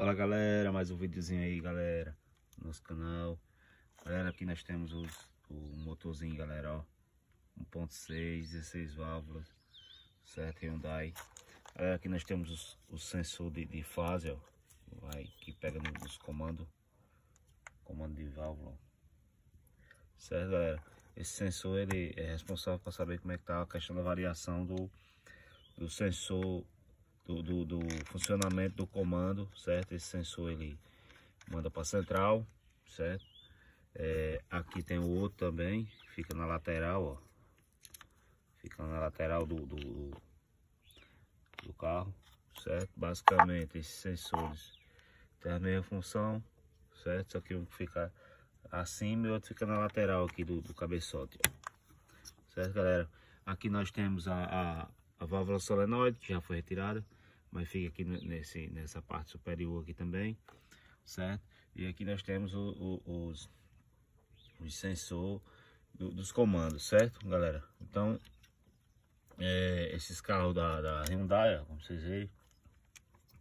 Fala galera, mais um videozinho aí galera Nosso canal Galera, aqui nós temos os, o motorzinho galera, ó 1.6, 16 válvulas Certo, Hyundai Galera, aqui nós temos os, o sensor de, de, fase, ó Vai, que pega nos comandos Comando de válvula Certo galera Esse sensor ele é responsável para saber como é que tá a questão da variação do, do sensor do, do, do funcionamento do comando, certo? Esse sensor ele manda para central, certo? É, aqui tem o outro também, fica na lateral, ó. Fica na lateral do, do, do carro, certo? Basicamente, esses sensores têm a mesma função, certo? Só que um fica acima e o outro fica na lateral aqui do, do cabeçote, ó. Certo, galera? Aqui nós temos a, a, a válvula solenoide, que já foi retirada mas fica aqui nesse, nessa parte superior aqui também, certo? E aqui nós temos o, o, os, os sensor do, dos comandos, certo, galera? Então, é, esses carros da, da, Hyundai, como vocês veem,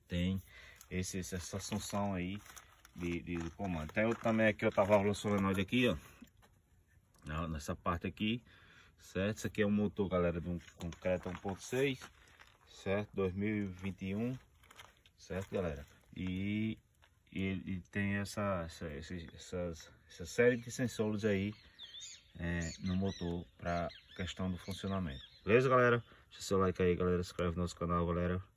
tem esse, essa função aí de, de, de comando. Tem outro também aqui, outra válvula solenoide aqui, ó, nessa parte aqui, certo? Isso aqui é um motor, galera, de um concreto 1.6, certo? 2021, certo, galera? E ele tem essa, essa, essas, essa série de sensores aí é, no motor para questão do funcionamento. Beleza, galera? Deixa seu like aí, galera. Se inscreve no nosso canal, galera.